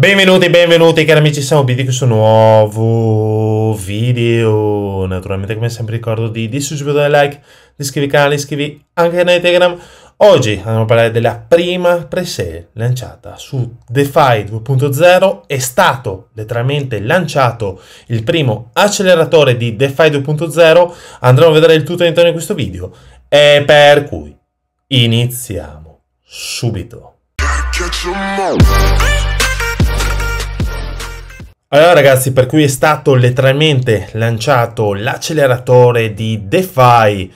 Benvenuti, benvenuti cari amici, siamo BD questo nuovo video Naturalmente come sempre ricordo di, di like, di iscrivervi al canale, iscrivervi anche a Telegram Oggi andiamo a parlare della prima presale lanciata su DeFi 2.0 È stato letteralmente lanciato il primo acceleratore di DeFi 2.0 Andremo a vedere il tutto all'interno di questo video E per cui iniziamo subito allora ragazzi, per cui è stato letteralmente lanciato l'acceleratore di DeFi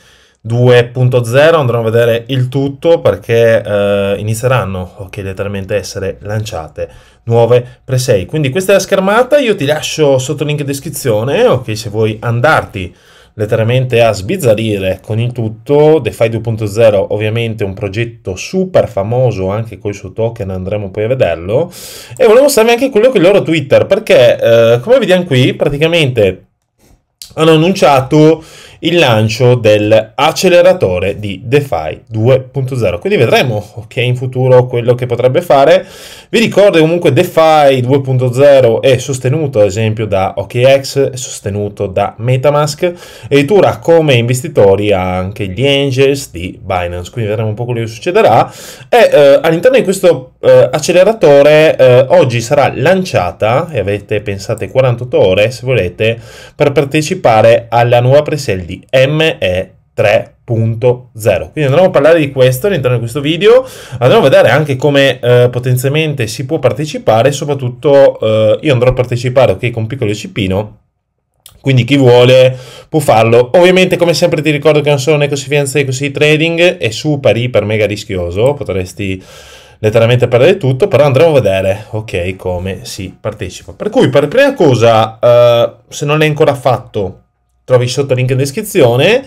2.0, andremo a vedere il tutto perché eh, inizieranno ok, letteralmente essere lanciate nuove presei. Quindi questa è la schermata, io ti lascio sotto il link in descrizione, ok, se vuoi andarti letteralmente a sbizzarrire con il tutto. DeFi 2.0 ovviamente un progetto super famoso anche con il suo token, andremo poi a vederlo. E volevo mostrarvi anche quello che è il loro Twitter, perché eh, come vediamo qui praticamente hanno annunciato il lancio dell'acceleratore di DeFi 2.0. Quindi vedremo che in futuro quello che potrebbe fare. Vi ricordo comunque DeFi 2.0 è sostenuto ad esempio da OKX, è sostenuto da Metamask e Tura come investitori anche gli Angels di Binance. Quindi vedremo un po' quello che succederà. E eh, all'interno di questo eh, acceleratore eh, oggi sarà lanciata e avete pensate 48 ore se volete per partecipare alla nuova presale di ME3. 0. Quindi andremo a parlare di questo all'interno di questo video, andremo a vedere anche come eh, potenzialmente si può partecipare, soprattutto eh, io andrò a partecipare ok con piccolo cipino. Quindi chi vuole può farlo. Ovviamente come sempre ti ricordo che non sono né così finanza né così trading, è super, iper, mega rischioso, potresti letteralmente perdere tutto, però andremo a vedere, ok, come si partecipa. Per cui per prima cosa, eh, se non l'hai ancora fatto, trovi sotto il link in descrizione,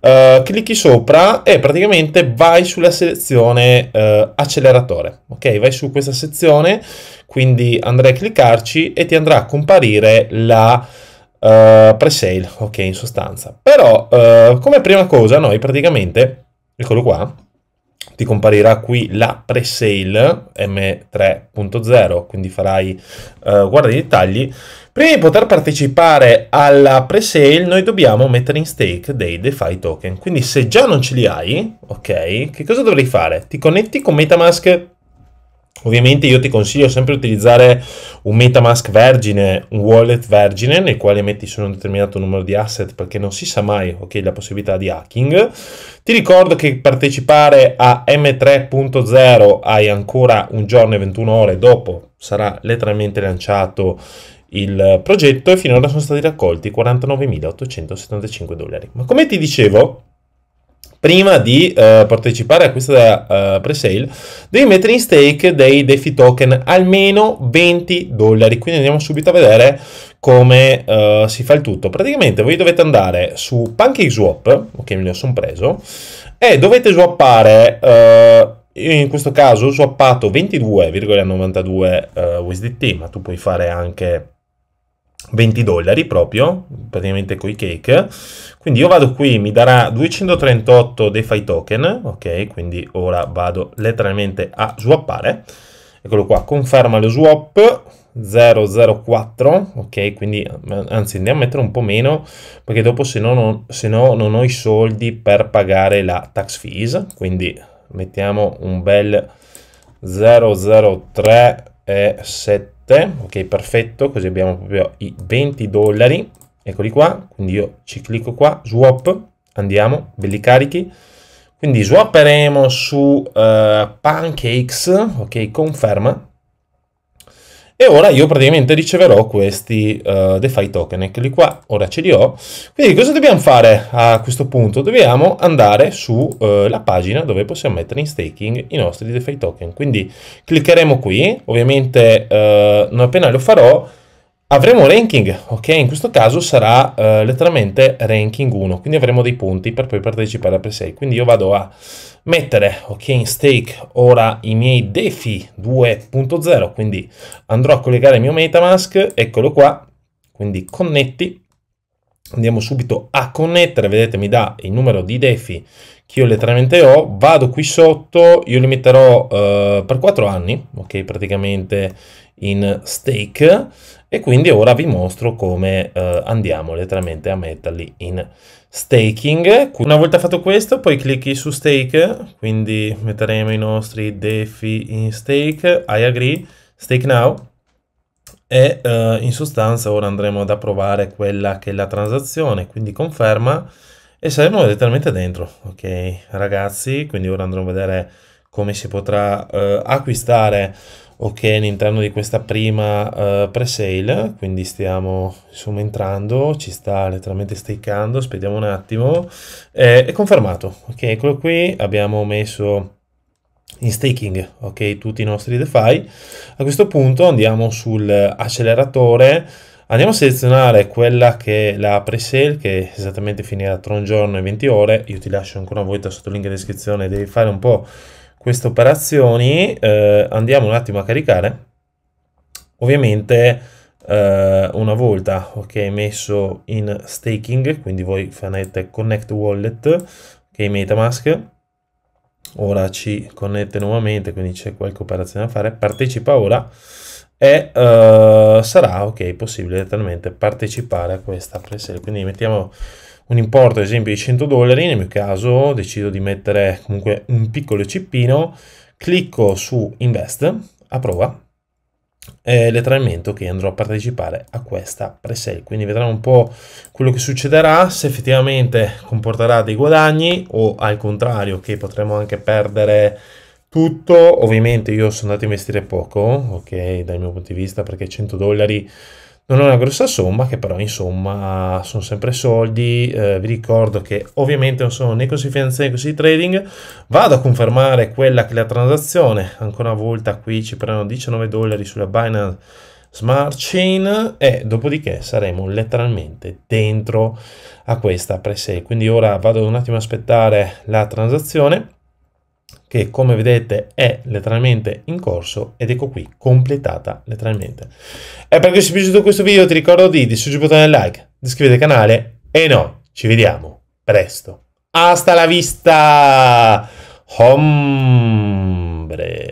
uh, clicchi sopra e praticamente vai sulla selezione uh, acceleratore, ok? Vai su questa sezione, quindi andrai a cliccarci e ti andrà a comparire la uh, presale, ok? In sostanza. Però come prima cosa noi praticamente, eccolo qua, ti comparirà qui la pre-sale M3.0, quindi farai uh, guarda i dettagli. Prima di poter partecipare alla pre-sale, noi dobbiamo mettere in stake dei DeFi token, quindi se già non ce li hai, ok, che cosa dovrei fare? Ti connetti con Metamask Ovviamente io ti consiglio sempre di utilizzare un Metamask vergine, un wallet vergine nel quale metti solo un determinato numero di asset perché non si sa mai okay, la possibilità di hacking. Ti ricordo che partecipare a M3.0 hai ancora un giorno e 21 ore dopo sarà letteralmente lanciato il progetto e finora sono stati raccolti 49.875 dollari. Ma come ti dicevo, prima di eh, partecipare a questa eh, presale, devi mettere in stake dei DeFi token almeno 20 dollari. Quindi andiamo subito a vedere come eh, si fa il tutto. Praticamente voi dovete andare su PancakeSwap, ok me ne sono preso, e dovete swappare, eh, in questo caso ho swappato 22,92 eh, USDT, ma tu puoi fare anche 20 dollari proprio, praticamente coi cake. Quindi io vado qui, mi darà 238 DeFi token, ok? Quindi ora vado letteralmente a swappare. Eccolo qua, conferma lo swap 004, ok? Quindi eh, anzi andiamo a mettere un po' meno perché dopo se no non, se no non ho i soldi per pagare la tax fees, quindi mettiamo un bel 003 e 7 ok perfetto così abbiamo proprio i 20 dollari eccoli qua quindi io ci clicco qua swap andiamo belli carichi quindi swapperemo su uh, pancakes ok conferma e ora io praticamente riceverò questi uh, DeFi token, eccoli qua, ora ce li ho. Quindi cosa dobbiamo fare a questo punto? Dobbiamo andare sulla eh, uh, pagina dove possiamo mettere in staking i nostri DeFi token, quindi cliccheremo qui, ovviamente uh, non appena lo farò, avremo ranking, ok? In questo caso sarà eh, letteralmente ranking 1, quindi avremo dei punti per poi partecipare al pre-6. Quindi io vado a mettere, ok, in stake ora i miei DeFi 2.0, quindi andrò a collegare il mio MetaMask, eccolo qua, quindi connetti. Andiamo subito a connettere, vedete mi dà il numero di DeFi che io letteralmente ho, vado qui sotto, io li metterò eh, per 4 anni, ok, praticamente in stake e quindi ora vi mostro come eh, andiamo letteralmente a metterli in staking. Una volta fatto questo poi clicchi su stake, quindi metteremo i nostri DeFi in stake, I agree, stake now e eh, in sostanza ora andremo ad approvare quella che è la transazione, quindi conferma e saremo letteralmente dentro, ok ragazzi? Quindi ora andremo a vedere come si potrà eh, acquistare ok all'interno di questa prima eh, pre quindi stiamo insomma entrando ci sta letteralmente stakeando aspettiamo un attimo eh, è confermato ok eccolo qui abbiamo messo in staking ok tutti i nostri DeFi a questo punto andiamo sull'acceleratore Andiamo a selezionare quella che è la presale che esattamente finirà tra un giorno e 20 ore. Io ti lascio ancora una volta sotto il link in descrizione, devi fare un po' queste operazioni eh, andiamo un attimo a caricare ovviamente eh, una volta che è messo in staking quindi voi farete connect wallet che è metamask ora ci connette nuovamente quindi c'è qualche operazione da fare partecipa ora e uh, sarà ok possibile letteralmente partecipare a questa presale quindi mettiamo un importo ad esempio di 100 dollari nel mio caso decido di mettere comunque un piccolo cippino clicco su invest a prova e letteralmente ok andrò a partecipare a questa presale quindi vedremo un po' quello che succederà se effettivamente comporterà dei guadagni o al contrario che okay, potremo anche perdere tutto. Ovviamente io sono andato a investire poco, ok, dal mio punto di vista, perché 100 dollari non è una grossa somma, che però insomma sono sempre soldi. Eh, vi ricordo che ovviamente non sono né così finanziario né così trading. Vado a confermare quella che è la transazione. Ancora una volta qui ci prendono 19 dollari sulla Binance Smart Chain e dopodiché saremo letteralmente dentro a questa presale. Quindi ora vado un attimo a aspettare la transazione che come vedete è letteralmente in corso ed ecco qui completata letteralmente. E perché se ti è piaciuto questo video ti ricordo di distruggere il bottone like, di iscriverti al canale e no, ci vediamo presto. Hasta la vista! Hombre.